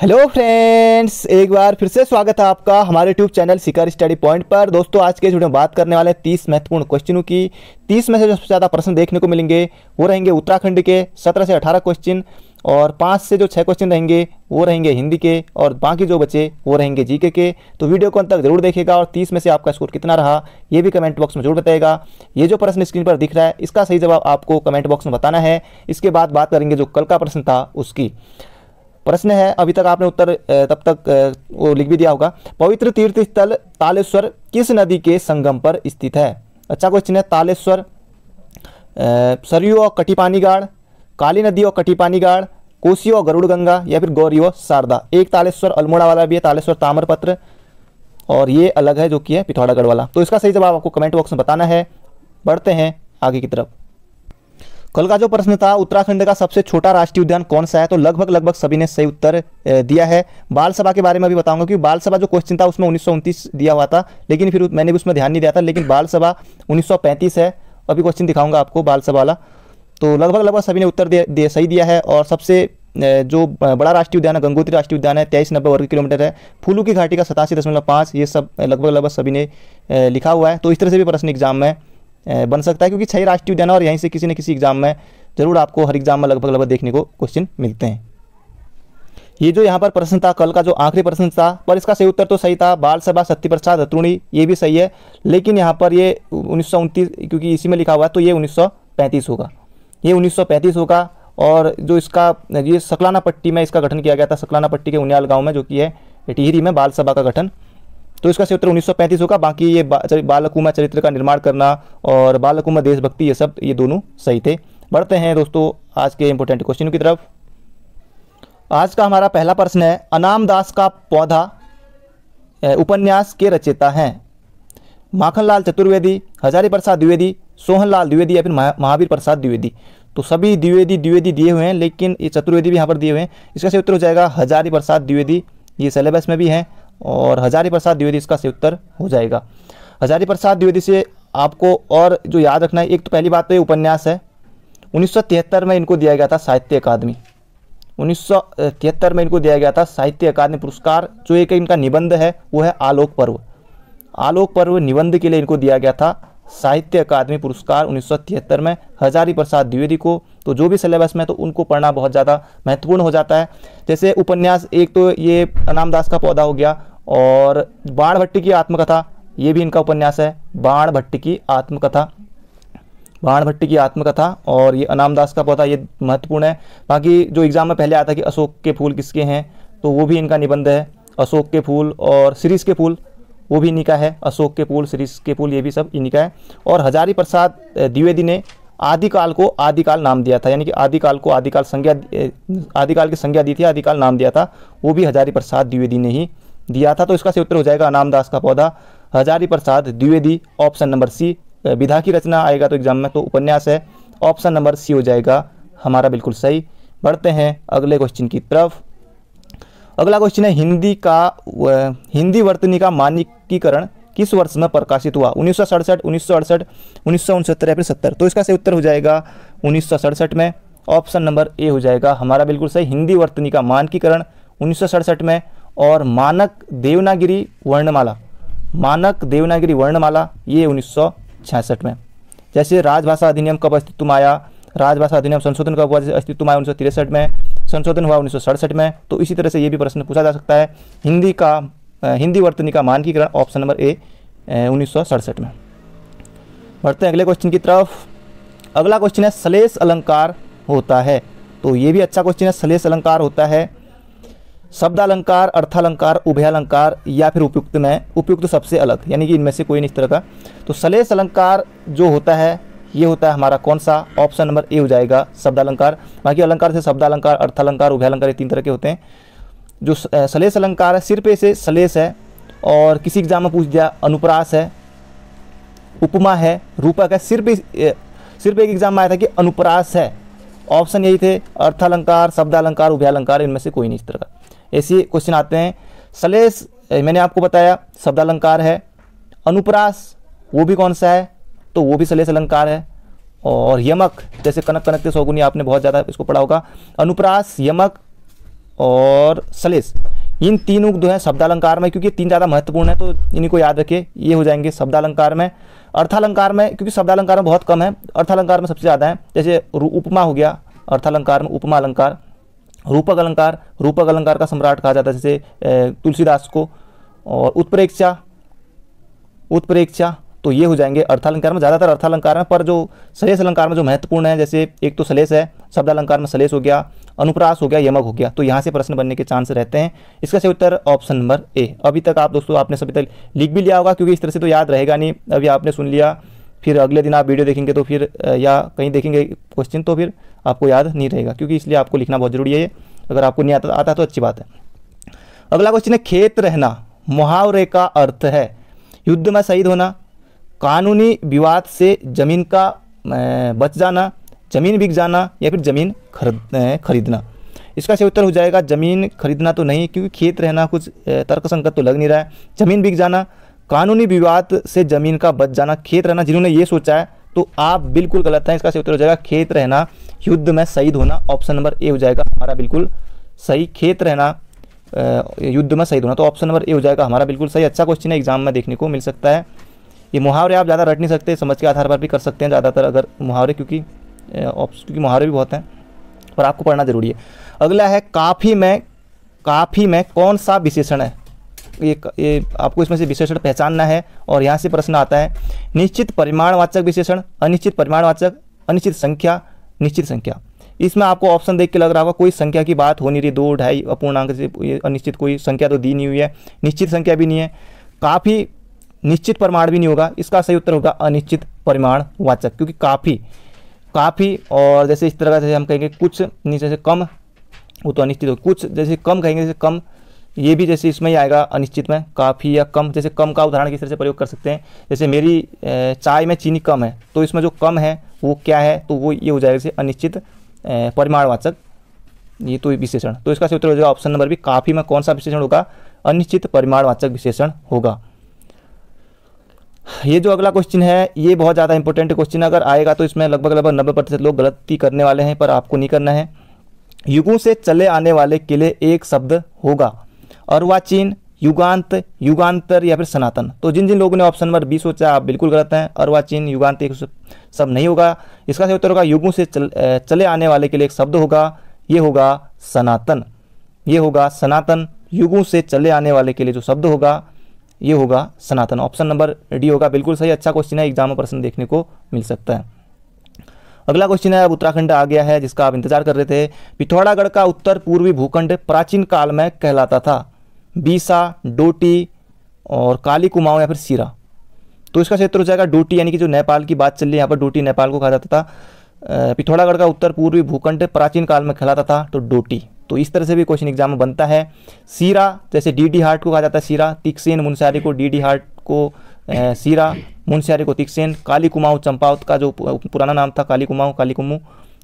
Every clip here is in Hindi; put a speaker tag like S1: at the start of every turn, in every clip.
S1: हेलो फ्रेंड्स एक बार फिर से स्वागत है आपका हमारे YouTube channel Sikar study point पर दोस्तों आज के जुड़े वीडियो में बात करने वाले तीस महत्वपूर्ण क्वेश्चनों की तीस में से जो सबसे ज़्यादा प्रश्न देखने को मिलेंगे वो रहेंगे उत्तराखंड के सत्रह से अठारह क्वेश्चन और पाँच से जो छः क्वेश्चन रहेंगे वो रहेंगे हिंदी के और बाकी जो बचे वो रहेंगे जीके के तो वीडियो को अंत तक जरूर देखेगा और तीस में से आपका स्कोर कितना रहा ये भी कमेंट बॉक्स में जरूर बताएगा ये जो प्रश्न स्क्रीन पर दिख रहा है इसका सही जवाब आपको कमेंट बॉक्स में बताना है इसके बाद बात करेंगे जो कल का प्रश्न था उसकी प्रश्न है अभी तक आपने उत्तर तब तक वो लिख भी दिया होगा पवित्र तीर्थ स्थल तालेश्वर किस नदी के संगम पर स्थित है अच्छा क्वेश्चन है तालेश्वर सरयू और कटिपानीगाड़ काली नदी और कटिपानीगाड़ कोसी और गरुड़ गंगा या फिर गौरी और शारदा एक तालेश्वर अल्मोड़ा वाला भी है तालेश्वर ताम्रपत्र और ये अलग है जो कि है पिथौरागढ़ वाला तो इसका सही जवाब आपको कमेंट बॉक्स में बताना है बढ़ते हैं आगे की तरफ कल का जो प्रश्न था उत्तराखंड का सबसे छोटा राष्ट्रीय उद्यान कौन सा है तो लगभग लगभग सभी ने सही उत्तर दिया है बाल सभा के बारे में भी बताऊंगा क्योंकि बाल सभा जो क्वेश्चन था उसमें उन्नीस दिया हुआ था लेकिन फिर मैंने भी उसमें ध्यान नहीं दिया था लेकिन बाल सभा उन्नीस है अभी क्वेश्चन दिखाऊंगा आपको बाल सभा वाला तो लगभग लगभग सभी ने उत्तर सही दिया है और सबसे जो बड़ा राष्ट्रीय उद्यान है गंगोत्री राष्ट्रीय उद्यान है तेईस नब्बे वर्ग किलोमीटर है फूलू की घाटी का सतासी दशमलव पाँच ये सब लगभग लगभग सभी ने लिखा हुआ है तो इस तरह से भी प्रश्न एग्जाम में बन सकता है क्योंकि छह राष्ट्रीय उद्यान और यहीं से किसी न किसी एग्जाम में ज़रूर आपको हर एग्जाम में लगभग लगभग देखने को क्वेश्चन मिलते हैं ये जो यहाँ पर प्रश्न था कल का जो आखिरी प्रश्न था पर इसका सही उत्तर तो सही था बाल सभा सत्य प्रसाद अतरुणी ये भी सही है लेकिन यहाँ पर ये उन्नीस क्योंकि इसी में लिखा हुआ है तो ये उन्नीस होगा ये उन्नीस होगा और जो इसका ये सकलाना पट्टी में इसका गठन किया गया था सकलाना पट्टी के उन्याल गाँव में जो कि है टिहरी में बाल सभा का गठन तो इसका उत्तर 1935 होगा बाकी ये बालकुमा चरित्र का निर्माण करना और बालकुमा देशभक्ति ये सब ये दोनों सही थे बढ़ते हैं दोस्तों आज के इंपॉर्टेंट क्वेश्चन की तरफ आज का हमारा पहला प्रश्न है अनामदास का पौधा उपन्यास के रचेता हैं माखनलाल चतुर्वेदी हजारी प्रसाद द्विवेदी सोहनलाल द्विवेदी या फिर महावीर प्रसाद द्विवेदी तो सभी द्विवेदी द्विवेदी दिए हुए हैं लेकिन ये चतुर्वेदी भी यहाँ पर दिए हुए हैं इसका सही उत्तर हो जाएगा हजारी प्रसाद द्विवेदी ये सिलेबस में भी हैं और हजारी प्रसाद द्विवेदी इसका सही उत्तर हो जाएगा हजारी प्रसाद द्विवेदी से आपको और जो याद रखना है एक तो पहली बात तो ये उपन्यास है 1973 में इनको दिया गया था साहित्य अकादमी 1973 में इनको दिया गया था साहित्य अकादमी पुरस्कार जो एक इनका निबंध है वो है आलोक पर्व आलोक पर्व निबंध के लिए इनको दिया गया था साहित्य अकादमी पुरस्कार उन्नीस में हजारी प्रसाद द्विवेदी को तो जो भी सिलेबस में तो उनको पढ़ना बहुत ज़्यादा महत्वपूर्ण हो जाता है जैसे उपन्यास एक तो ये अनामदास का पौधा हो गया और बाण भट्टी की आत्मकथा ये भी इनका उपन्यास है बाण भट्टी की आत्मकथा बाण भट्टी की आत्मकथा और ये अनामदास का पौधा ये महत्वपूर्ण है बाकी जो एग्ज़ाम में पहले आता कि अशोक के फूल किसके हैं तो वो भी इनका निबंध है अशोक के फूल और सीरीज़ के फूल वो भी इन्हीं का है अशोक के पुल श्रीष के पुल ये भी सब इन्हीं का है और हजारी प्रसाद द्विवेदी ने आदिकाल को आदिकाल नाम दिया था यानी कि आदिकाल को आदिकाल संज्ञा आदिकाल की संज्ञा दी थी आदिकाल नाम दिया था वो भी हजारी प्रसाद द्विवेदी ने ही दिया था तो इसका से उत्तर हो जाएगा अनामदास का पौधा Hazari Prasad Dwivedi option number C विधा की रचना आएगा तो एग्जाम में तो उपन्यास है ऑप्शन नंबर सी हो जाएगा हमारा बिल्कुल सही बढ़ते हैं अगले क्वेश्चन की तरफ अगला क्वेश्चन है हिंदी का हिंदी वर्तनी का मानकीकरण किस वर्ष में प्रकाशित हुआ उन्नीस सौ सड़सठ उन्नीस सौ अड़सठ उन्नीस सौ उनसत्तर या फिर सत्तर तो इसका सही उत्तर हो जाएगा उन्नीस सौ सड़सठ में ऑप्शन नंबर ए हो जाएगा हमारा बिल्कुल सही हिंदी वर्तनी का मानकीकरण उन्नीस सौ सड़सठ में और मानक देवनागिरी वर्णमाला मानक देवनागिरी वर्णमाला ये उन्नीस सौ छियासठ में जैसे राजभाषा अधिनियम कब अस्तित्व में आया राजभाषा अधिनियम संशोधन कब अस्तित्व में आया उन्नीस में संशोधन हुआ उन्नीस में तो इसी तरह से ये भी प्रश्न पूछा जा सकता है हिंदी का हिंदी वर्तनी का मानकीकरण ऑप्शन नंबर ए उन्नीस में बढ़ते हैं अगले क्वेश्चन की तरफ अगला क्वेश्चन है सलेस अलंकार होता है तो ये भी अच्छा क्वेश्चन है सलेस अलंकार होता है शब्द अलंकार अर्थालंकार उभयालंकार या फिर उपयुक्त में उपयुक्त सबसे अलग यानी कि इनमें से कोई नहीं इस तरह का तो सलेस अलंकार जो होता है ये होता है हमारा कौन सा ऑप्शन नंबर ए हो जाएगा शब्दालंकार बाकी अलंकार से शब्दालंकार अर्थालंकार उभयालंकार ये तीन तरह के होते हैं जो सलेस अलंकार है सिर्फ ऐसे सलेस है और किसी एग्जाम में पूछ दिया अनुप्रास है उपमा है रूपक है सिर्फ सिर्फ एक एग्जाम में आया था कि अनुप्रास है ऑप्शन यही थे अर्थालंकार शब्दालंकार उभयालंकार इनमें से कोई नहीं इस तरह का ऐसे क्वेश्चन आते हैं सलेस मैंने आपको बताया शब्दालंकार है अनुप्रास वो भी कौन सा है तो वो भी सलेस अलंकार है और यमक जैसे कनक कनक के सौगुनी आपने बहुत ज़्यादा इसको पढ़ा होगा अनुप्रास यमक और सलेस इन तीनों जो है शब्दालंकार में क्योंकि तीन ज़्यादा महत्वपूर्ण है तो इन्हीं को याद रखिए ये हो जाएंगे शब्दालंकार में अर्थालंकार में क्योंकि शब्दालंकार में बहुत कम है अर्थालंकार में सबसे ज़्यादा है जैसे उपमा हो गया अर्थालंकार में उपमा अलंकार रूपक अलंकार रूपक अलंकार का सम्राट कहा जाता है जैसे तुलसीदास को और उत्प्रेक्षा उत्प्रेक्षा तो ये हो जाएंगे अर्थालंकार में ज़्यादातर अर्थालंकार में पर जो सलेस अलंकार में जो महत्वपूर्ण है जैसे एक तो सलेस है शब्दालंकार में सलेस हो गया अनुप्रास हो गया यमक हो गया तो यहाँ से प्रश्न बनने के चांस रहते हैं इसका सही उत्तर ऑप्शन नंबर ए अभी तक आप दोस्तों आपने सभी तक लिख भी लिया होगा क्योंकि इस तरह से तो याद रहेगा नहीं अभी आपने सुन लिया फिर अगले दिन आप वीडियो देखेंगे तो फिर या कहीं देखेंगे क्वेश्चन तो फिर आपको याद नहीं रहेगा क्योंकि इसलिए आपको लिखना बहुत ज़रूरी है अगर आपको नहीं आता आता तो अच्छी बात है अगला क्वेश्चन है खेत रहना मुहावरे का अर्थ है युद्ध में शहीद होना कानूनी विवाद से ज़मीन का बच जाना ज़मीन बिक जाना या फिर ज़मीन खरीद खरीदना इसका सही उत्तर हो जाएगा ज़मीन खरीदना तो नहीं क्योंकि खेत रहना कुछ तर्क संगत तो लग नहीं रहा है ज़मीन बिक जाना कानूनी विवाद से ज़मीन का बच जाना खेत रहना जिन्होंने ये सोचा है तो आप बिल्कुल गलत हैं इसका सही उत्तर हो जाएगा खेत रहना युद्ध में शहीद होना ऑप्शन नंबर ए हो जाएगा हमारा बिल्कुल सही खेत रहना युद्ध में शहीद होना तो ऑप्शन नंबर ए हो जाएगा हमारा बिल्कुल सही अच्छा क्वेश्चन है एग्जाम में देखने को मिल सकता है ये मुहावरे आप ज़्यादा रट नहीं सकते समझ के आधार पर भी कर सकते हैं ज़्यादातर अगर मुहावरे क्योंकि क्योंकि मुहावरे भी बहुत हैं पर आपको पढ़ना ज़रूरी है अगला है काफ़ी में काफ़ी में कौन सा विशेषण है ये ये आपको इसमें से विशेषण पहचानना है और यहाँ से प्रश्न आता है निश्चित परिमाणवाचक विशेषण अनिश्चित परिमाणवाचक अनिश्चित संख्या निश्चित संख्या इसमें आपको ऑप्शन देख के लग रहा होगा कोई संख्या की बात हो नहीं रही दो ढाई अपूर्णांक से अनिश्चित कोई संख्या तो दी नहीं हुई है निश्चित संख्या भी नहीं है काफ़ी निश्चित प्रमाण भी नहीं होगा इसका सही उत्तर होगा अनिश्चित परिमाण वाचक क्योंकि काफ़ी काफ़ी और जैसे इस तरह का जैसे हम कहेंगे कुछ से कम वो तो अनिश्चित हो कुछ जैसे कम कहेंगे जैसे कम ये भी जैसे इसमें ही आएगा अनिश्चित में काफ़ी या कम जैसे कम का उदाहरण किस तरह से प्रयोग कर सकते हैं जैसे मेरी चाय में चीनी कम है तो इसमें जो कम है वो क्या है तो वो ये हो जाएगा जैसे अनिश्चित परिमाणवाचक ये तो विशेषण तो इसका सही उत्तर हो जाएगा ऑप्शन नंबर भी काफ़ी में कौन सा विशेषण होगा अनिश्चित परिमाणवाचक विशेषण होगा ये जो अगला क्वेश्चन है ये बहुत ज़्यादा इंपॉर्टेंट क्वेश्चन अगर आएगा तो इसमें लगभग लगभग नब्बे प्रतिशत लोग गलती करने वाले हैं पर आपको नहीं करना है युगों से चले आने वाले किले एक शब्द होगा अर्वाचीन युगांत युगांतर या फिर सनातन तो जिन जिन लोगों ने ऑप्शन नंबर बी सोचा आप बिल्कुल गलत हैं अर्वाचीन युगांत एक शब्द नहीं होगा इसका सही उत्तर होगा युगों से चल, चले आने वाले के लिए एक शब्द होगा ये होगा सनातन ये होगा सनातन युगों से चले आने वाले के लिए जो शब्द होगा ये होगा सनातन ऑप्शन नंबर डी होगा बिल्कुल सही अच्छा क्वेश्चन है एग्जाम में प्रश्न देखने को मिल सकता है अगला क्वेश्चन है अब उत्तराखंड आ गया है जिसका आप इंतजार कर रहे थे पिथौरागढ़ का उत्तर पूर्वी भूखंड प्राचीन काल में कहलाता था बीसा डोटी और काली कुमाऊं या फिर सीरा तो इसका क्षेत्र हो जाएगा डोटी यानी कि जो नेपाल की बात चल रही है यहाँ पर डोटी नेपाल को कहा जाता था पिथौरागढ़ का उत्तर पूर्वी भूखंड प्राचीन काल में कहलाता था तो डोटी तो इस तरह से भी क्वेश्चन एग्जाम में बनता है सीरा जैसे डी डी हार्ट को कहा जाता है सीरा तिक्सेन मुंशारी को डी डी हार्ट को ए, सीरा मुंशारी को तिक्सेन काली कुमाऊँ चंपावत का जो पुराना नाम था काली कुमाऊँ काली कुमू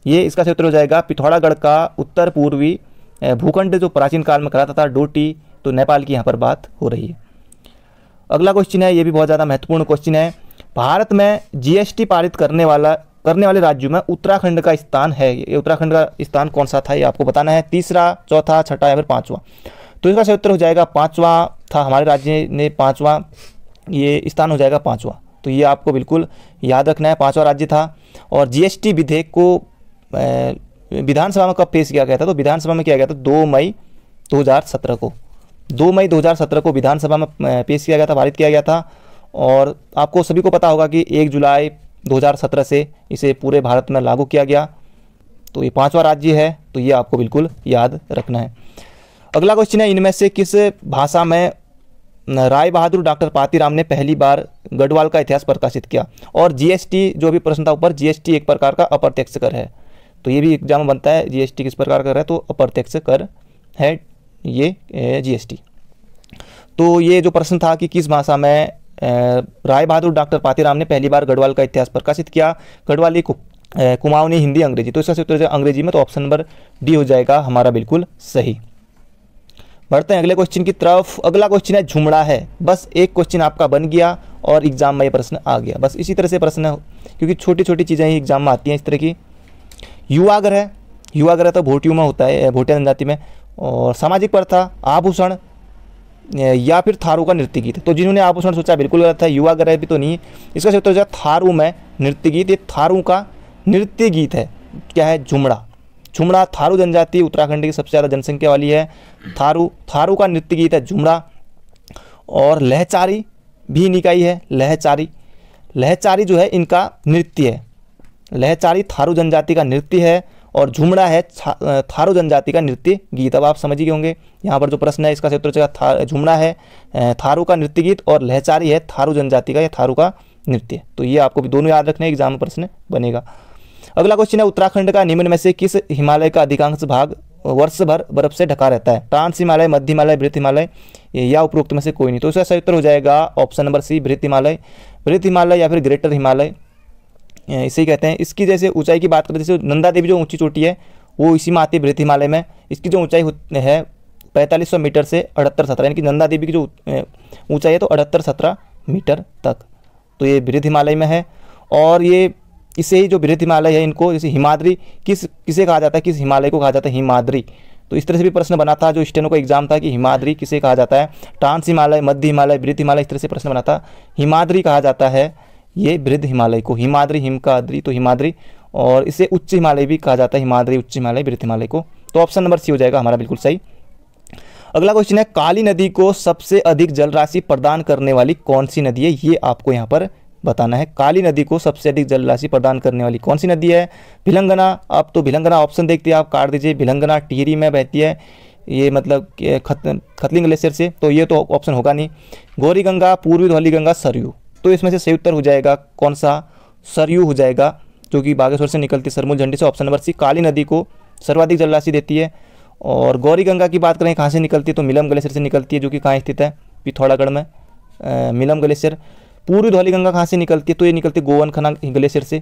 S1: ये इसका क्षेत्र हो जाएगा पिथौरागढ़ का उत्तर पूर्वी भूखंड जो प्राचीन काल में कराता था डोटी तो नेपाल की यहाँ पर बात हो रही है अगला क्वेश्चन है ये भी बहुत ज़्यादा महत्वपूर्ण क्वेश्चन है भारत में जीएसटी पारित करने वाला करने वाले राज्यों में उत्तराखंड का स्थान है ये उत्तराखंड का स्थान कौन सा था ये आपको बताना है तीसरा चौथा छठा या फिर पांचवा तो इसका सही उत्तर हो जाएगा पाँचवा था हमारे राज्य ने पाँचवा ये स्थान हो जाएगा पाँचवा तो ये आपको बिल्कुल याद रखना है पाँचवा राज्य था और जीएसटी विधेयक को विधानसभा में कब पेश किया गया था तो विधानसभा में किया गया था दो मई दो को दो मई दो को विधानसभा में पेश किया गया था पारित किया गया था और आपको सभी को पता होगा कि एक जुलाई 2017 से इसे पूरे भारत में लागू किया गया तो ये पांचवा राज्य है तो ये आपको बिल्कुल याद रखना है अगला क्वेश्चन है इनमें से किस भाषा में राय बहादुर डॉक्टर पातीराम ने पहली बार गढ़वाल का इतिहास प्रकाशित किया और जीएसटी जो भी प्रश्न था ऊपर जीएसटी एक प्रकार का अप्रत्यक्ष कर है तो ये भी एग्जाम बनता है जीएसटी किस प्रकार का है तो अप्रत्यक्ष कर है ये जीएसटी तो ये जो प्रश्न था कि किस भाषा में राय बहादुर डॉक्टर पातीराम ने पहली बार गढ़वाल का इतिहास प्रकाशित किया गढ़वाली को कुमाऊनी हिंदी अंग्रेजी तो इसका सूत्र अंग्रेजी में तो ऑप्शन नंबर डी हो जाएगा हमारा बिल्कुल सही बढ़ते हैं अगले क्वेश्चन की तरफ अगला क्वेश्चन है झुमड़ा है बस एक क्वेश्चन आपका बन गया और एग्जाम में ये प्रश्न आ गया बस इसी तरह से प्रश्न है क्योंकि छोटी छोटी चीज़ें ही एग्जाम में आती हैं इस तरह की युवा ग्रह युवा ग्रह तो भोटियों में होता है भोटिया जनजाति में और सामाजिक प्रथा आभूषण या फिर थारू का नृत्य गीत तो जिन्होंने आप उसने सोचा बिल्कुल गलत है युवा ग्रह भी तो नहीं इसका सही उत्तर थारू में नृत्य गीत ये थारू का नृत्य गीत है क्या है झुमड़ा झुमड़ा थारू जनजाति उत्तराखंड की सबसे ज़्यादा जनसंख्या वाली है थारू थारू का नृत्य गीत है झुमड़ा और लहचारी भी निकाई है लहचारी लहचारी जो है इनका नृत्य है लहचारी थारू जनजाति का नृत्य है और झुमड़ा है था, थारो जनजाति का नृत्य गीत अब आप समझ ही होंगे यहाँ पर जो प्रश्न है इसका क्षेत्र था झुमड़ा है थारू का नृत्य गीत और लहचारी है थारू जनजाति का या थारू का नृत्य तो ये आपको भी दोनों याद रखने एग्जाम प्रश्न बनेगा अगला क्वेश्चन है उत्तराखंड का निम्न में से किस हिमालय का अधिकांश भाग वर्ष भर बर्फ से ढका रहता है ट्रांस हिमालय मध्य हिमालय वृत्त हिमालय या उपरोक्त में से कोई नहीं तो इसका सही उत्तर हो जाएगा ऑप्शन नंबर सी वृत्त हिमालय वृत्त हिमालय या फिर ग्रेटर हिमालय इसे ही कहते हैं इसकी जैसे ऊंचाई की बात करें जैसे नंदा देवी जो ऊंची चोटी है वो इसी में आती है बृहत हिमालय में इसकी जो ऊंचाई है पैंतालीस मीटर से अठहत्तर सत्रह यानी कि नंदा देवी की जो ऊंचाई है तो अठहत्तर सत्रह मीटर तक तो ये वृद्ध हिमालय में है और ये इसे ही जो बृहत हिमालय है इनको जैसे हिमाद्री किस किसे कहा जाता है किस हिमालय को कहा जाता है हिमाद्री तो इस तरह से भी प्रश्न बना था जो स्टेनो का एग्जाम था कि हिमाद्री किसे कहा जाता है ट्रांस हिमालय मध्य हिमालय वृद्ध हिमालय इस तरह से प्रश्न बना था हिमाद्री कहा जाता है ये वृद्ध हिमालय को हिमाद्री हिम का आद्री तो हिमाद्री और इसे उच्च हिमालय भी कहा जाता है हिमाद्री उच्च हिमालय वृद्ध हिमालय को तो ऑप्शन नंबर सी हो जाएगा हमारा बिल्कुल सही अगला क्वेश्चन है काली नदी को सबसे अधिक जल राशि प्रदान करने वाली कौन सी नदी है ये आपको यहाँ पर बताना है काली नदी को सबसे अधिक जल राशि प्रदान करने वाली कौन सी नदी है भिलंगना आप तो भिलंगना ऑप्शन देखते हैं आप काट दीजिए भिलंगना टिहरी में बहती है ये मतलब खत खतलिंग ग्लेशियर से तो ये तो ऑप्शन होगा नहीं गौरी गंगा पूर्वी धौली गंगा सरयू तो इसमें से सही उत्तर हो जाएगा कौन सा सरयू हो जाएगा जो कि बागेश्वर से निकलती सरमूल झंडी से ऑप्शन नंबर सी काली नदी को सर्वाधिक जलराशि देती है और गौरी गंगा की बात करें कहाँ से निकलती है तो मिलम ग्लेशियर से निकलती है जो कि कहाँ स्थित है पिथौरागढ़ में मिलम ग्लेशियर पूर्वी धौली गंगा कहाँ से निकलती है तो ये निकलती है गोवन खना ग्लेशियर से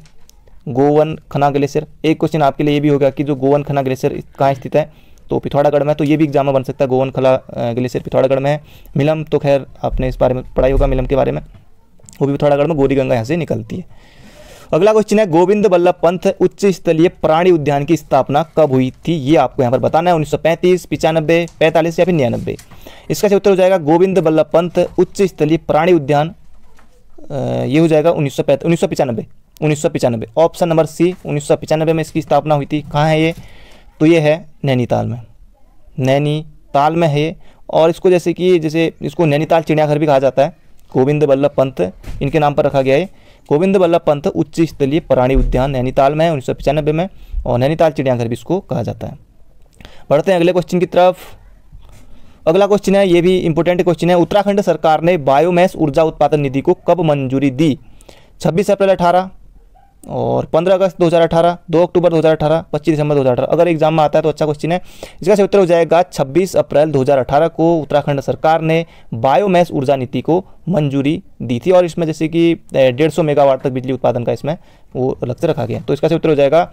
S1: गोवन खना ग्लेशियर एक क्वेश्चन आपके लिए ये भी होगा कि जो गोवन खना ग्लेशियर कहाँ स्थित है तो पिथौरागढ़ में तो ये भी एग्जाम बन सकता है गोवन खला ग्लेशियर पिथौरागढ़ में है मिलम तो खैर आपने इस बारे में पढ़ाई होगा मिलम के बारे में वो भी पिथौरागढ़ में गोरी गंगा यहाँ से निकलती है अगला क्वेश्चन है गोविंद बल्लभ पंत उच्च स्तरीय प्राणी उद्यान की स्थापना कब हुई थी ये आपको यहाँ पर बताना है उन्नीस सौ पैंतीस पिचानबे पैंतालीस या फिर निन्यानबे इसका उत्तर हो जाएगा गोविंद बल्लभ पंत उच्च स्तरीय प्राणी उद्यान ये हो जाएगा उन्नीस सौ पैंतीस उन्नीस सौ पिचानबे उन्नीस सौ पिचानबे ऑप्शन नंबर सी उन्नीस सौ पिचानबे में इसकी स्थापना हुई थी कहाँ है ये तो ये है नैनीताल में नैनीताल में है और इसको जैसे कि जैसे इसको नैनीताल चिड़ियाघर भी कहा जाता है गोविंद बल्लभ पंत इनके नाम पर रखा गया है गोविंद बल्लभ पंत उच्च स्तरीय प्राणी उद्यान नैनीताल में है उन्नीस सौ पचानबे में और नैनीताल चिड़ियाघर भी इसको कहा जाता है बढ़ते हैं अगले क्वेश्चन की तरफ अगला क्वेश्चन है ये भी इंपॉर्टेंट क्वेश्चन है उत्तराखंड सरकार ने बायोमैस ऊर्जा उत्पादन निधि को कब मंजूरी दी छब्बीस अप्रैल अठारह और 15 अगस्त 2018, 2 अक्टूबर 2018, 25 दिसंबर 2018 अगर एग्जाम में आता है तो अच्छा क्वेश्चन है इसका सही उत्तर हो जाएगा 26 अप्रैल 2018 को उत्तराखंड सरकार ने बायोमैस ऊर्जा नीति को मंजूरी दी थी और इसमें जैसे कि डेढ़ सौ मेगावाट तक बिजली उत्पादन का इसमें वो लक्ष्य रखा गया तो इसका सही उत्तर हो जाएगा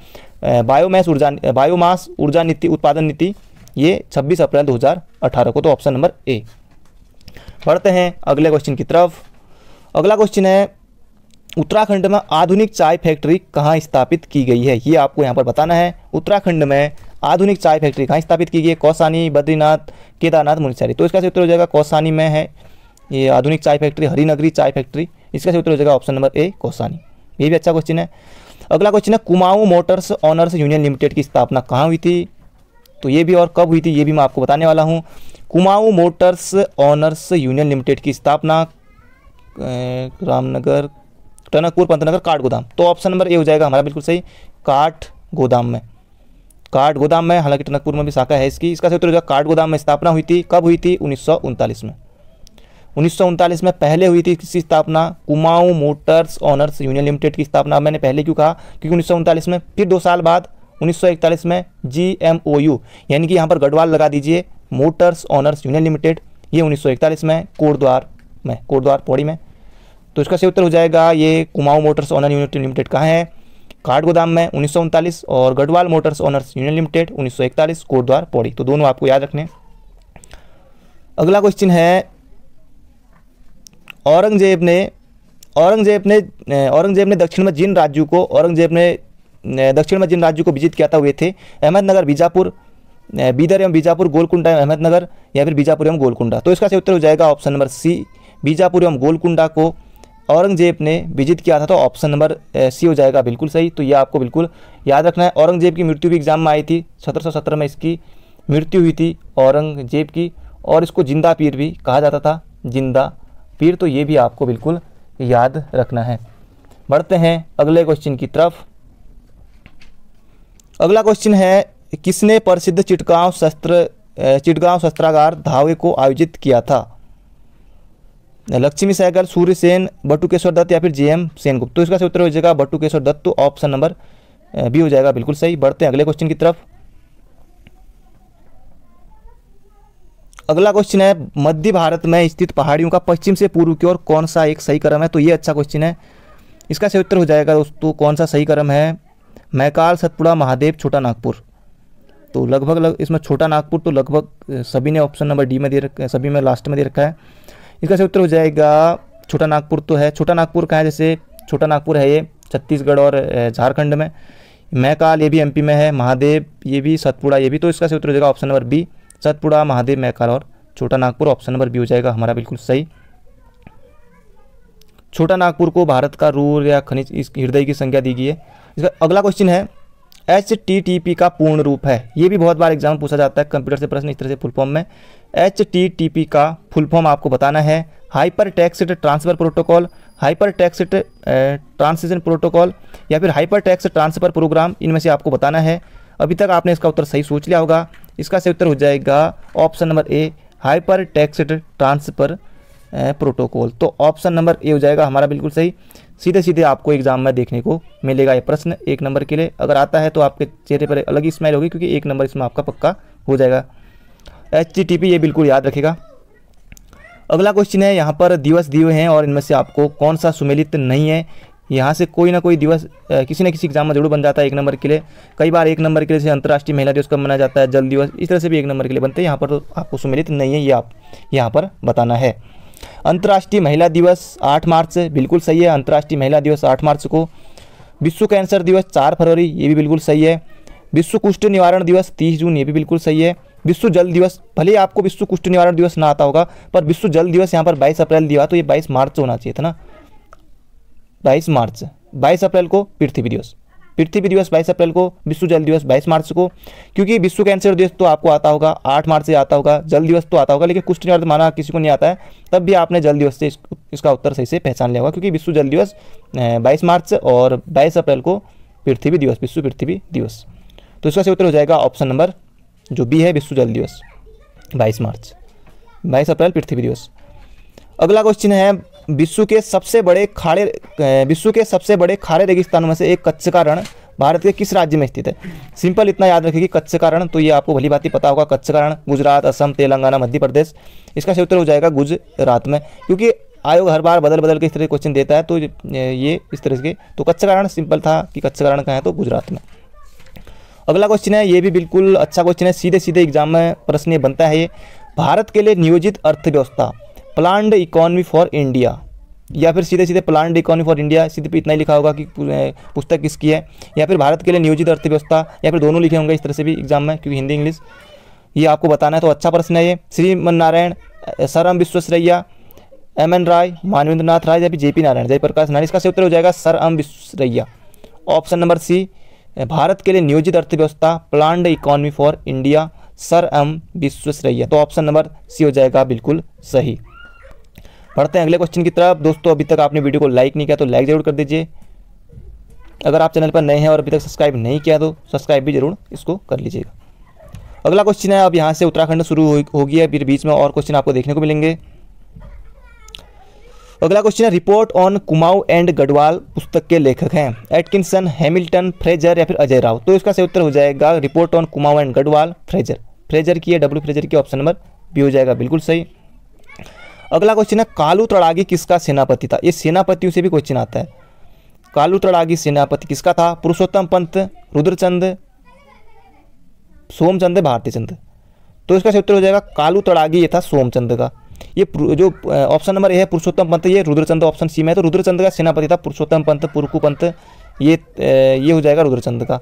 S1: बायोमैस ऊर्जा बायोमास ऊर्जा नीति उत्पादन नीति ये छब्बीस अप्रैल दो को तो ऑप्शन नंबर ए बढ़ते हैं अगले क्वेश्चन की तरफ अगला क्वेश्चन है उत्तराखंड में आधुनिक चाय फैक्ट्री कहाँ स्थापित की गई है ये आपको यहाँ पर बताना है उत्तराखंड में आधुनिक चाय फैक्ट्री कहाँ स्थापित की गई है कौसानी बद्रीनाथ केदारनाथ मुनिसारी तो इसका उत्तर हो जाएगा कौसानी में है ये आधुनिक चाय फैक्ट्री हरिनगरी चाय फैक्ट्री इसका उत्तर हो जाएगा ऑप्शन नंबर ए कौसानी ये भी अच्छा क्वेश्चन है अगला क्वेश्चन है Kumaon motors owners union limited की स्थापना कहाँ हुई थी तो ये भी और कब हुई थी ये भी मैं आपको बताने वाला हूँ Kumaon motors owners union limited की स्थापना रामनगर टनकपुर तो पंतनगर काठ गोदाम तो ऑप्शन नंबर ए हो जाएगा हमारा बिल्कुल सही काठ गोदाम में काठ गोदाम में हालांकि टनकपुर में भी शाखा है इसकी इसका सही उत्तर होगा काठ गोदाम में स्थापना हुई थी कब हुई थी उन्नीस में उन्नीस में पहले हुई थी किसकी स्थापना Kumaon motors owners union limited की स्थापना मैंने पहले क्यों कहा क्योंकि उन्नीस में फिर दो साल बाद 1941 में जी एम ओ यू यानी कि यहाँ पर गढ़वाल लगा दीजिए मोटर्स ऑनर्स यूनियन लिमिटेड ये 1941 में कोटद्वार में कोटद्वार पौड़ी में तो इसका सही उत्तर हो जाएगा ये Kumaon motors owner unit limited कहाँ है काठ गोदाम में उन्नीस और Garhwal motors owners union limited उन्नीस सौ कोटद्वार पौड़ी तो दोनों आपको याद रखने अगला क्वेश्चन है औरंगजेब ने औरंगजेब ने औरंगजेब ने दक्षिण में जिन राज्यों को औरंगजेब ने दक्षिण में जिन राज्यों को विजित किया था हुए थे अहमदनगर बीजापुर बीदर एवं बीजापुर गोलकुंडा एवं अहमदनगर या फिर बीजापुर एवं गोलकुंडा तो इसका सही उत्तर हो जाएगा ऑप्शन नंबर सी बीजापुर एवं गोलकुंडा को औरंगजेब ने विजित किया था तो ऑप्शन नंबर सी हो जाएगा बिल्कुल सही तो ये आपको बिल्कुल याद रखना है औरंगजेब की मृत्यु भी एग्जाम में आई थी सत्रह में इसकी मृत्यु हुई थी औरंगजेब की और इसको जिंदा पीर भी कहा जाता था जिंदा पीर तो ये भी आपको बिल्कुल याद रखना है बढ़ते हैं अगले क्वेश्चन की तरफ अगला क्वेश्चन है किसने प्रसिद्ध चिटगांव शस्त्र चिटगांव शस्त्रागार धावे को आयोजित किया था लक्ष्मी सहगल सूर्य सेन बटुकेश्वर दत्त या फिर जे एम गुप्त तो इसका उत्तर हो जाएगा बटुकेश्वर दत्त तो ऑप्शन नंबर बी हो जाएगा बिल्कुल सही बढ़ते हैं अगले क्वेश्चन की तरफ अगला क्वेश्चन है मध्य भारत में स्थित पहाड़ियों का पश्चिम से पूर्व की ओर कौन सा एक सही क्रम है तो ये अच्छा क्वेश्चन है इसका सही उत्तर हो जाएगा दोस्तों कौन सा सही क्रम है मैकाल सतपुड़ा महादेव छोटा नागपुर तो लगभग लग, इसमें छोटा नागपुर तो लगभग सभी ने ऑप्शन नंबर डी में दे रखा है सभी में लास्ट में दे रखा है इसका से उत्तर हो जाएगा छोटा नागपुर तो है छोटा नागपुर कहाँ है जैसे छोटा नागपुर है ये छत्तीसगढ़ और झारखंड में मैकाल ये भी एमपी में है महादेव ये भी सतपुड़ा ये भी तो इसका से उत्तर हो जाएगा option number B Satpura Mahadev Maikal और Chota Nagpur option number B हो जाएगा हमारा बिल्कुल सही छोटा नागपुर को भारत का रूर या खनिज इस हृदय की संख्या दी गई है इसका अगला क्वेश्चन है एच टी टी पी का पूर्ण रूप है ये भी बहुत बार एग्जाम पूछा जाता है कंप्यूटर से प्रश्न इस तरह से फुल फॉर्म में एच टी टी पी का फुल फॉर्म आपको बताना है hyper text transfer protocol hyper text transition protocol या फिर हाइपर टैक्स ट्रांसफर प्रोग्राम इनमें से आपको बताना है अभी तक आपने इसका उत्तर सही सोच लिया होगा इसका सही उत्तर हो जाएगा option number A hyper text transfer protocol तो ऑप्शन नंबर ए हो जाएगा हमारा बिल्कुल सही सीधे सीधे आपको एग्जाम में देखने को मिलेगा ये प्रश्न एक नंबर के लिए अगर आता है तो आपके चेहरे पर अलग ही स्माइल होगी क्योंकि एक नंबर इसमें आपका पक्का हो जाएगा एच ये बिल्कुल याद रखेगा अगला क्वेश्चन है यहाँ पर दिवस दिए हैं और इनमें से आपको कौन सा सुमेलित नहीं है यहाँ से कोई ना कोई दिवस किसी न किसी एग्जाम में जरूर बन जाता है एक नंबर के लिए कई बार एक नंबर के लिए अंतर्राष्ट्रीय महिला दिवस कब मनाया जाता है जल दिवस इस तरह से भी एक नंबर के लिए बनते हैं यहाँ पर तो आपको सुमेलित नहीं है ये आप यहाँ पर बताना है अंतर्राष्ट्रीय महिला दिवस 8 मार्च से बिल्कुल सही है अंतर्राष्ट्रीय महिला दिवस 8 मार्च को विश्व कैंसर दिवस 4 फरवरी ये भी बिल्कुल सही है विश्व कुष्ठ निवारण दिवस 30 जून ये भी बिल्कुल सही है विश्व जल दिवस भले आपको विश्व कुष्ठ निवारण दिवस ना आता होगा पर विश्व जल दिवस यहाँ पर बाईस अप्रैल दिया तो ये बाईस मार्च होना चाहिए था ना बाईस मार्च बाईस अप्रैल को पृथ्वी दिवस पृथ्वी दिवस बाईस अप्रैल को विश्व जल दिवस बाईस मार्च को क्योंकि विश्व कैंसर दिवस तो आपको आता होगा आठ मार्च से आता होगा जल दिवस तो आता होगा लेकिन कुछ नहीं माना किसी को नहीं आता है तब भी आपने जल दिवस से इस, इसका उत्तर सही से पहचान लिया होगा क्योंकि विश्व जल दिवस बाईस मार्च और बाईस अप्रैल को पृथ्वी दिवस विश्व पृथ्वी दिवस तो इसका सही उत्तर हो जाएगा ऑप्शन नंबर जो बी है विश्व जल दिवस बाईस मार्च बाईस अप्रैल पृथ्वी दिवस अगला क्वेश्चन है विश्व के सबसे बड़े खाड़े विश्व के सबसे बड़े खारे रेगिस्तान में से एक कच्छ का रण भारत के किस राज्य में स्थित है सिंपल इतना याद रखें कि कच्छ का रण तो ये आपको भली भांति पता होगा कच्छ का रण गुजरात असम तेलंगाना मध्य प्रदेश इसका सही उत्तर हो जाएगा गुजरात में क्योंकि आयोग हर बार बदल बदल के इस तरह के क्वेश्चन देता है तो ये इस तरह के तो कच्छ का रण सिंपल था कि कच्छ का रण कहाँ है तो गुजरात में अगला क्वेश्चन है ये भी बिल्कुल अच्छा क्वेश्चन है सीधे सीधे एग्जाम में प्रश्न बनता है ये भारत के लिए नियोजित अर्थव्यवस्था प्लान्ड इकॉनमी फॉर इंडिया या फिर सीधे सीधे प्लान्ड इकॉनमी फॉर इंडिया सीधे इतना ही लिखा होगा कि पुस्तक किसकी है या फिर भारत के लिए नियोजित अर्थव्यवस्था या फिर दोनों लिखे होंगे इस तरह से भी एग्जाम में क्योंकि हिंदी इंग्लिश ये आपको बताना है तो अच्छा प्रश्न है ये Shriman Narayan sir M Visvesvaraya M N Roy Manvendra Nath Roy या फिर जे पी नारायण जयप्रकाश नारायण इसका से उत्तर हो जाएगा sir M Visvesvaraya option number C Bharat के लिए नियोजित अर्थव्यवस्था planned economy for India sir M Visvesvaraya तो ऑप्शन नंबर सी हो जाएगा बिल्कुल सही बढ़ते हैं अगले क्वेश्चन की तरफ दोस्तों अभी तक आपने वीडियो को लाइक नहीं किया तो लाइक ज़रूर कर दीजिए अगर आप चैनल पर नए हैं और अभी तक सब्सक्राइब नहीं किया तो सब्सक्राइब भी जरूर इसको कर लीजिएगा अगला क्वेश्चन है अब यहाँ से उत्तराखंड शुरू हो गया फिर बीच में और क्वेश्चन आपको देखने को मिलेंगे अगला क्वेश्चन है report on Kumaon and Garhwal पुस्तक के लेखक हैं एटकिंसन हैमिल्टन फ्रेजर या फिर अजय राव तो इसका सही उत्तर हो जाएगा report on Kumaon and Garhwal Fraser Fraser की है डब्ल्यू फ्रेजर की ऑप्शन नंबर भी हो जाएगा बिल्कुल सही अगला क्वेश्चन है कालू तड़ागी किसका सेनापति था ये सेनापतियों से भी क्वेश्चन आता है कालू तड़ागी सेनापति किसका था पुरुषोत्तम पंत रुद्रचंद सोमचंद चंद तो इसका उत्तर हो जाएगा कालू तड़ागी ये था सोमचंद का ये जो ऑप्शन नंबर ए है पुरुषोत्तम पंत ये रुद्रचंद ऑप्शन सी में है तो रुद्रचंद का सेनापति था पुरुषोत्तम पंत पुरकू पंत ये ये हो जाएगा रुद्रचंद का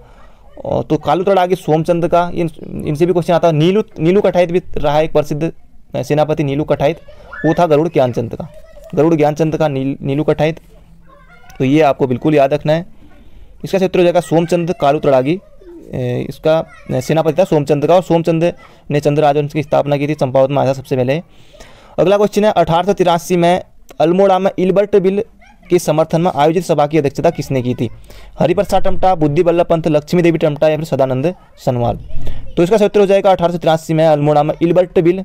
S1: और तो कालू तड़ागी सोमचंद का इन इनसे भी क्वेश्चन आता है नीलू नीलू कठाइत भी रहा एक प्रसिद्ध सेनापति नीलू कठाइत वो था गरुड़ ज्ञानचंद का गरुड़ ज्ञानचंद का नील नीलू कठाइत तो ये आपको बिल्कुल याद रखना है इसका क्षेत्र हो जाएगा सोमचंद कालू तड़ागी इसका सेनापति था सोमचंद का और सोमचंद ने चंद्र राजवंश की स्थापना की थी चंपावत में आया सबसे पहले अगला क्वेश्चन है अठारह में अल्मोड़ा में इल्बर्ट बिल के समर्थन में आयोजित सभा की अध्यक्षता किसने की थी हरिप्रसाद टमटा बुद्धि बल्लभ पंत लक्ष्मी देवी टमटा या फिर सदानंद सनवाल तो इसका क्षेत्र हो जाएगा अठारह में अल्मोड़ा में इल्बर्ट बिल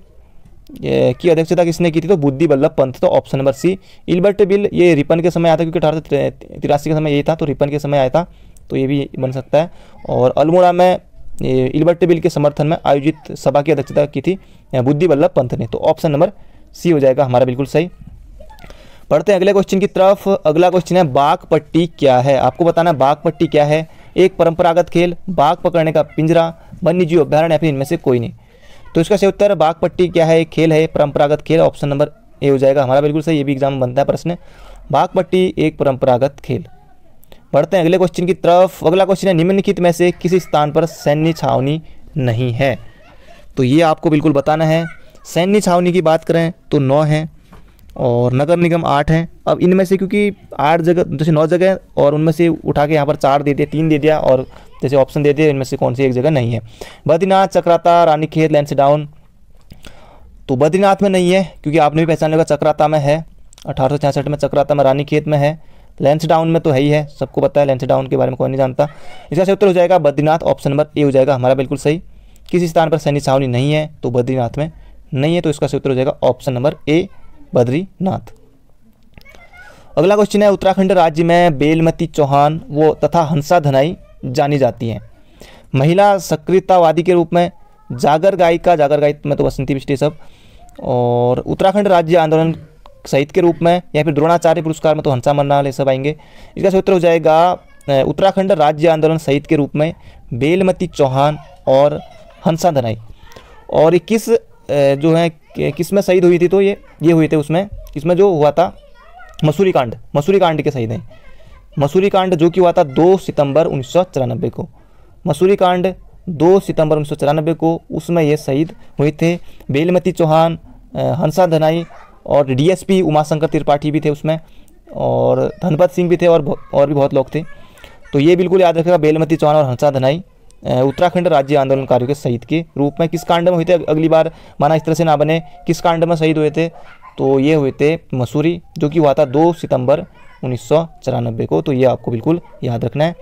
S1: की अध्यक्षता किसने की थी तो बुद्धि बल्लभ पंत तो option number C Ilbert bill ये रिपन के समय आया था क्योंकि अठारह सौ तिरासी के समय यही था तो रिपन के समय आया था तो ये भी बन सकता है और अल्मोड़ा में इल्बर्ट बिल के समर्थन में आयोजित सभा की अध्यक्षता की थी बुद्धि बल्लभ पंत ने तो ऑप्शन नंबर सी हो जाएगा हमारा बिल्कुल सही पढ़ते हैं अगले क्वेश्चन की तरफ अगला क्वेश्चन है बाघ पट्टी क्या है आपको बताना है बाघ पट्टी क्या है एक परंपरागत खेल बाघ पकड़ने का पिंजरा वन्य जीव फिर इनमें से कोई नहीं तो इसका सही उत्तर बागपट्टी क्या है खेल है परंपरागत खेल ऑप्शन नंबर ए हो जाएगा हमारा बिल्कुल सही ये भी एग्जाम बनता है प्रश्न बागपट्टी एक परंपरागत खेल बढ़ते हैं अगले क्वेश्चन की तरफ अगला क्वेश्चन है निम्नलिखित में से किसी स्थान पर सैन्य छावनी नहीं है तो ये आपको बिल्कुल बताना है सैन्य छावनी की बात करें तो नौ हैं और नगर निगम आठ हैं अब इनमें से क्योंकि आठ जगह जैसे नौ जगह और उनमें से उठा के यहाँ पर चार दे दिया तीन दे दिया और जैसे ऑप्शन दे दिए इनमें से कौन सी एक जगह नहीं है बद्रीनाथ चक्राता रानीखेत लैंसडाउन तो बद्रीनाथ में नहीं है क्योंकि आपने भी पहचान लिया चक्राता में है अठारह में चक्राता में रानीखेत में है लेंस डाउन में तो है ही है सबको पता है लेंस डाउन के बारे में कोई नहीं जानता इसका सही उत्तर हो जाएगा बद्रीनाथ ऑप्शन नंबर ए हो जाएगा हमारा बिल्कुल सही किसी स्थान पर सैनिक छावनी नहीं है तो बद्रीनाथ में नहीं है तो इसका सही उत्तर हो जाएगा ऑप्शन नंबर ए बद्रीनाथ अगला क्वेश्चन है उत्तराखंड राज्य में बेलमती चौहान वो तथा हंसा धनाई जानी जाती हैं महिला सक्रियतावादी के रूप में जागर गायिका जागर गायित में तो बसंती बिस्टी सब और उत्तराखंड राज्य आंदोलन सहित के रूप में या फिर द्रोणाचार्य पुरस्कार में तो हंसा मन्ना ये सब आएंगे इसका सूत्र हो जाएगा उत्तराखंड राज्य आंदोलन सहित के रूप में बेलमती चौहान और हंसा धनाई और किस जो है किस में शहीद हुई थी तो ये ये हुए थे उसमें इसमें जो हुआ था मसूरी कांड मसूरी कांड के शहीद हैं मसूरी कांड जो कि हुआ था दो सितंबर उन्नीस को मसूरी कांड दो सितंबर उन्नीस को उसमें ये शहीद हुए थे बेलमती चौहान हंसा धनाई और डीएसपी उमाशंकर त्रिपाठी भी थे उसमें और धनपत सिंह भी थे और और भी बहुत लोग थे तो ये बिल्कुल याद रखेगा बेलमती चौहान और हंसा धनाई उत्तराखंड राज्य आंदोलनकारियों के शहीद के रूप में किस कांड में हुए थे अगली बार माना इस तरह से ना बने किस कांड में शहीद हुए थे तो ये हुए थे मसूरी जो कि हुआ था दो सितंबर उन्नीस को तो ये आपको बिल्कुल याद रखना है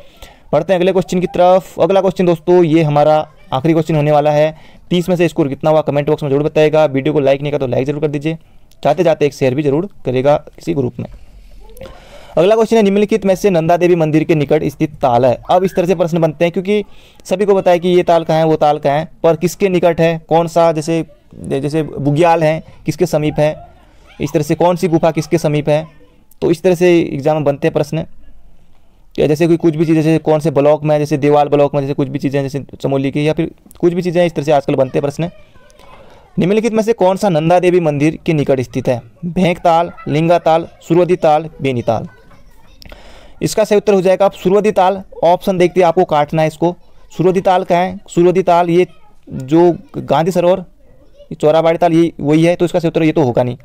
S1: पढ़ते हैं अगले क्वेश्चन की तरफ अगला क्वेश्चन दोस्तों ये हमारा आखिरी क्वेश्चन होने वाला है तीस में से स्कोर कितना हुआ कमेंट बॉक्स में जरूर बताएगा वीडियो को लाइक नहीं कर तो लाइक जरूर कर दीजिए जाते जाते एक शेयर भी जरूर करेगा किसी ग्रुप में अगला क्वेश्चन है निम्नलिखित में से नंदा देवी मंदिर के निकट स्थित ताल है अब इस तरह से प्रश्न बनते हैं क्योंकि सभी को बताया कि ये ताल कहाँ है वो ताल कहाँ है पर किसके निकट है कौन सा जैसे जैसे बुग्याल है किसके समीप है इस तरह से कौन सी गुफा किसके समीप है तो इस तरह से एग्ज़ाम में बनते हैं प्रश्न या जैसे कोई कुछ भी चीज़ जैसे कौन से ब्लॉक में जैसे देवाल ब्लॉक में जैसे कुछ भी चीज़ें जैसे चमोली की या फिर कुछ भी चीज़ें इस तरह से आजकल बनते हैं प्रश्न निम्नलिखित में से कौन सा नंदा देवी मंदिर के निकट स्थित है भेंक ताल लिंगा ताल सुरवदी ताल बेनी ताल इसका सही उत्तर हो जाएगा आप सुरवदी ताल ऑप्शन देखते आपको काटना है इसको सुरवदी ताल का है ताल ये जो गांधी सरोवर चौराबाड़ी ताल ये वही है तो इसका सही उत्तर ये तो होगा नहीं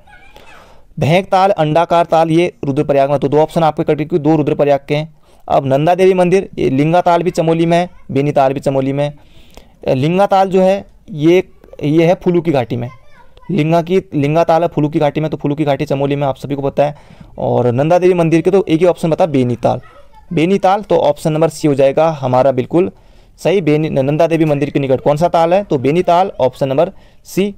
S1: भैंक ताल अंडाकार ताल ये रुद्रप्रयाग में तो दो ऑप्शन आपके कट क्योंकि दो रुद्रप्रयाग के हैं अब नंदा देवी मंदिर ये लिंगा ताल भी चमोली में है बेनी ताल भी चमोली में लिंगा ताल जो है ये ये है फूलू की घाटी में लिंगा की लिंगा ताल है फूलू की घाटी में तो फूलू की घाटी चमोली में आप सभी को पता है और नंदा देवी मंदिर के तो एक ही ऑप्शन बता बेनीताल बेनीताल तो ऑप्शन नंबर सी हो जाएगा हमारा बिल्कुल सही बेनी नंदा देवी मंदिर के निकट कौन सा ताल है तो बेनीताल ऑप्शन नंबर सी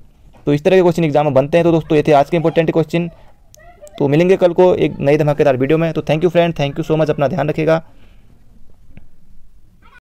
S1: तो इस तरह के क्वेश्चन एग्जाम में बनते हैं तो दोस्तों ये थे आज के इंपॉर्टेंट क्वेश्चन तो मिलेंगे कल को एक नई धमाकेदार वीडियो में तो thank you friend thank you so much अपना ध्यान रखेगा